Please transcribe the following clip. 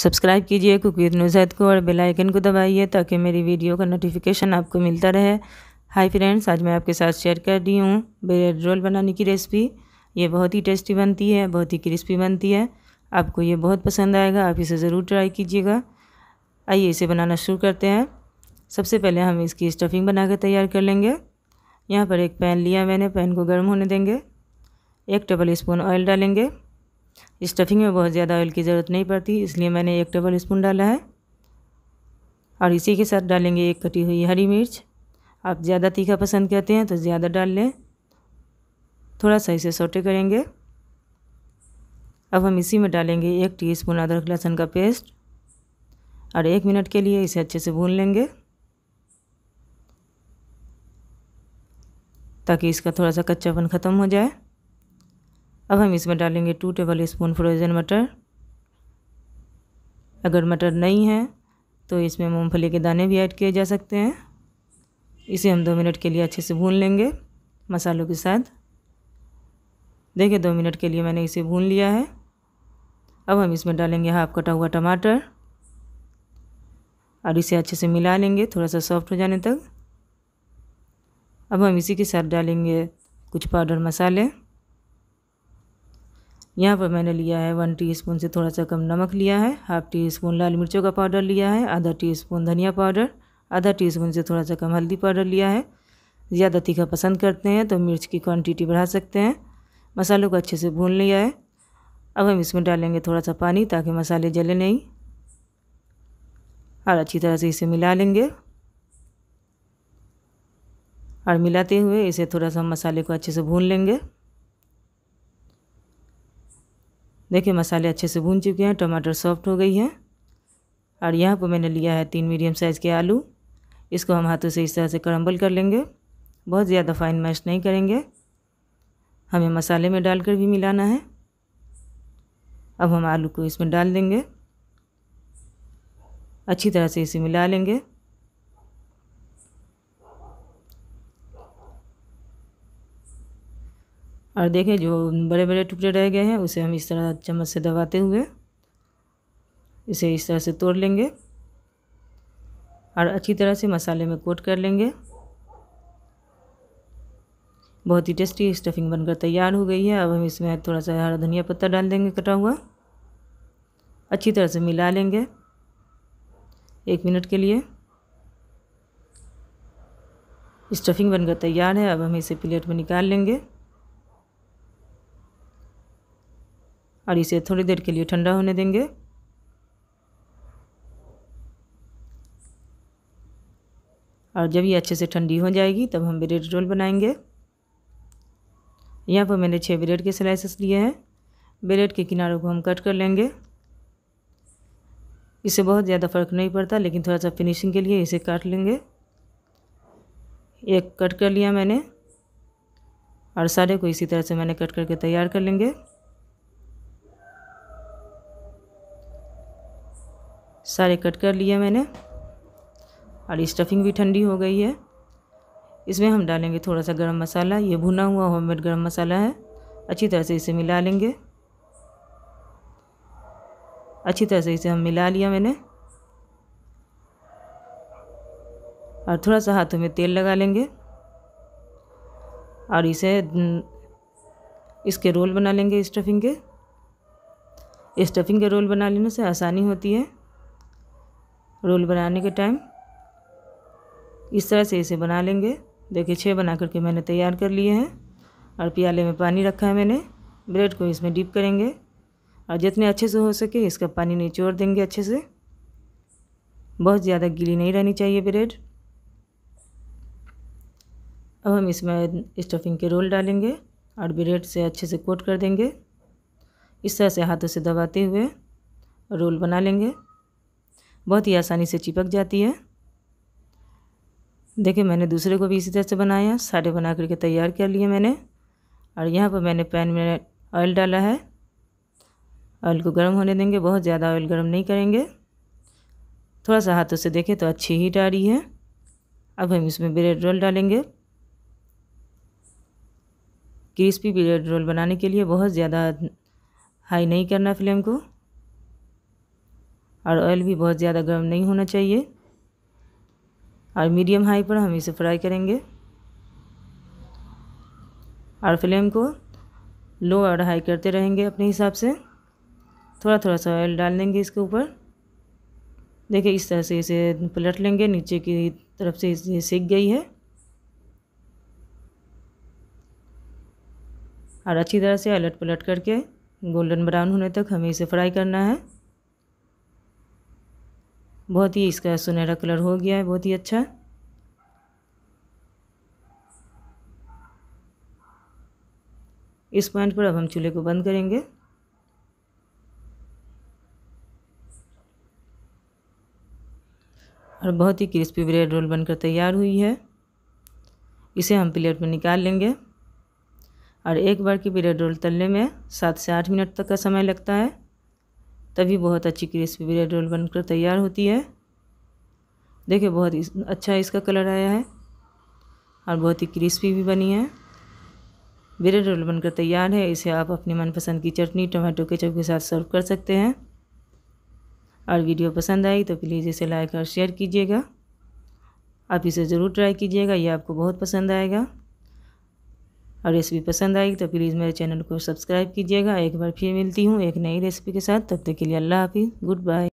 subscribe कीजिए कुकीर नुजैद को और बेल आइकन को दबाइए ताकि मेरी वीडियो का नोटिफिकेशन आपको मिलता रहे हाय फ्रेंड्स आज मैं आपके साथ शेयर कर रही हूँ ब्रेड रोल बनाने की रेसिपी ये बहुत ही टेस्टी बनती है बहुत ही क्रिस्पी बनती है आपको ये बहुत पसंद आएगा आप इसे ज़रूर ट्राई कीजिएगा आइए इसे बनाना शुरू करते हैं सबसे पहले हम इसकी स्टफिंग बना कर तैयार कर लेंगे यहाँ पर एक पैन लिया मैंने पैन को गर्म होने देंगे एक टेबल स्पून ऑयल डालेंगे स्टफिंग में बहुत ज़्यादा ऑयल की ज़रूरत नहीं पड़ती इसलिए मैंने एक टेबल स्पून डाला है और इसी के साथ डालेंगे एक कटी हुई हरी मिर्च आप ज़्यादा तीखा पसंद करते हैं तो ज़्यादा डाल लें थोड़ा सा इसे सोटे करेंगे अब हम इसी में डालेंगे एक टीस्पून अदरक लहसुन का पेस्ट और एक मिनट के लिए इसे अच्छे से भून लेंगे ताकि इसका थोड़ा सा कच्चापन ख़त्म हो जाए अब हम इसमें डालेंगे टू टेबल स्पून फ्रोज़न मटर अगर मटर नहीं है तो इसमें मूंगफली के दाने भी ऐड किए जा सकते हैं इसे हम दो मिनट के लिए अच्छे से भून लेंगे मसालों के साथ देखिए दो मिनट के लिए मैंने इसे भून लिया है अब हम इसमें डालेंगे हाफ कटा हुआ टमाटर और इसे अच्छे से मिला लेंगे थोड़ा सा सॉफ्ट हो जाने तक अब हम इसी के साथ डालेंगे कुछ पाउडर मसाले यहाँ पर मैंने लिया है वन टीस्पून से थोड़ा सा कम नमक लिया है हाफ टी स्पून लाल मिर्चों का पाउडर लिया है आधा टी स्पून धनिया पाउडर आधा टी स्पून से थोड़ा सा कम हल्दी पाउडर लिया है ज़्यादा तीखा पसंद करते हैं तो मिर्च की क्वांटिटी बढ़ा सकते हैं मसालों को अच्छे से भून लिया है अब हम इसमें डालेंगे थोड़ा सा पानी ताकि मसाले जले नहीं और अच्छी तरह से इसे मिला लेंगे और मिलाते हुए इसे थोड़ा सा मसाले को अच्छे से भून लेंगे देखिए मसाले अच्छे से भून चुके हैं टमाटर सॉफ्ट हो गई है और यहाँ पर मैंने लिया है तीन मीडियम साइज़ के आलू इसको हम हाथों से इस तरह से क्रम्बल कर लेंगे बहुत ज़्यादा फाइन मैश नहीं करेंगे हमें मसाले में डालकर भी मिलाना है अब हम आलू को इसमें डाल देंगे अच्छी तरह से इसे मिला लेंगे और देखें जो बड़े बड़े टुकड़े रह गए हैं उसे हम इस तरह चम्मच से दबाते हुए इसे इस तरह से तोड़ लेंगे और अच्छी तरह से मसाले में कोट कर लेंगे बहुत ही टेस्टी स्टफिंग बनकर तैयार हो गई है अब हम इसमें थोड़ा सा हरा धनिया पत्ता डाल देंगे कटा हुआ अच्छी तरह से मिला लेंगे एक मिनट के लिए स्टफिंग बनकर तैयार है अब हम इसे प्लेट में निकाल लेंगे और इसे थोड़ी देर के लिए ठंडा होने देंगे और जब ये अच्छे से ठंडी हो जाएगी तब हम ब्रेड रोल बनाएंगे यहाँ पर मैंने छः ब्रेड के स्लाइसेस लिए हैं ब्रेड के किनारों को हम कट कर लेंगे इससे बहुत ज़्यादा फ़र्क नहीं पड़ता लेकिन थोड़ा सा फिनिशिंग के लिए इसे काट लेंगे एक कट कर लिया मैंने और सारे को इसी तरह से मैंने कट करके तैयार कर लेंगे सारे कट कर लिए मैंने और स्टफिंग भी ठंडी हो गई है इसमें हम डालेंगे थोड़ा सा गरम मसाला ये भुना हुआ होममेड गरम मसाला है अच्छी तरह से इसे मिला लेंगे अच्छी तरह से इसे हम मिला लिया मैंने और थोड़ा सा हाथों में तेल लगा लेंगे और इसे इसके रोल बना लेंगे स्टफिंग के स्टफिंग के रोल बना लेने से आसानी होती है रोल बनाने के टाइम इस तरह से इसे बना लेंगे देखिए छः बना करके मैंने तैयार कर लिए हैं और प्याले में पानी रखा है मैंने ब्रेड को इसमें डिप करेंगे और जितने अच्छे से हो सके इसका पानी निचोड़ देंगे अच्छे से बहुत ज़्यादा गीली नहीं रहनी चाहिए ब्रेड अब हम इसमें स्टफिंग के रोल डालेंगे और ब्रेड से अच्छे से कोट कर देंगे इस तरह से हाथों से दबाते हुए रोल बना लेंगे बहुत ही आसानी से चिपक जाती है देखिए मैंने दूसरे को भी इसी तरह से बनाया सारे बना करके तैयार कर लिए मैंने और यहाँ पर मैंने पैन में ऑयल डाला है ऑयल को गर्म होने देंगे बहुत ज़्यादा ऑयल गर्म नहीं करेंगे थोड़ा सा हाथों से देखें तो अच्छी हीट आ रही है अब हम इसमें ब्रेड रोल डालेंगे क्रिस्पी ब्रेड रोल बनाने के लिए बहुत ज़्यादा हाई नहीं करना फ्लेम को और ऑयल भी बहुत ज़्यादा गर्म नहीं होना चाहिए और मीडियम हाई पर हम इसे फ्राई करेंगे और फ्लेम को लो और हाई करते रहेंगे अपने हिसाब से थोड़ा थोड़ा सा ऑयल डाल देंगे इसके ऊपर देखिए इस तरह से इसे पलट लेंगे नीचे की तरफ से इसे सीख गई है और अच्छी तरह से अलट पलट करके गोल्डन ब्राउन होने तक हमें इसे फ्राई करना है बहुत ही इसका सुनहरा कलर हो गया है बहुत ही अच्छा इस पॉइंट पर अब हम चूल्हे को बंद करेंगे और बहुत ही क्रिस्पी ब्रेड रोल बनकर तैयार हुई है इसे हम प्लेट में निकाल लेंगे और एक बार की ब्रेड रोल तलने में सात से आठ मिनट तक का समय लगता है तभी बहुत अच्छी क्रिस्पी ब्रेड रोल बनकर तैयार होती है देखिए बहुत इस, अच्छा इसका कलर आया है और बहुत ही क्रिस्पी भी बनी है ब्रेड रोल बनकर तैयार है इसे आप अपनी मनपसंद की चटनी टमाटो केचप के साथ सर्व कर सकते हैं और वीडियो पसंद आई तो प्लीज़ इसे लाइक और शेयर कीजिएगा आप इसे ज़रूर ट्राई कीजिएगा यह आपको बहुत पसंद आएगा और रेसिपी पसंद आएगी तो प्लीज़ मेरे चैनल को सब्सक्राइब कीजिएगा एक बार फिर मिलती हूँ एक नई रेसिपी के साथ तब तक के लिए अल्लाह हाफिज़ गुड बाय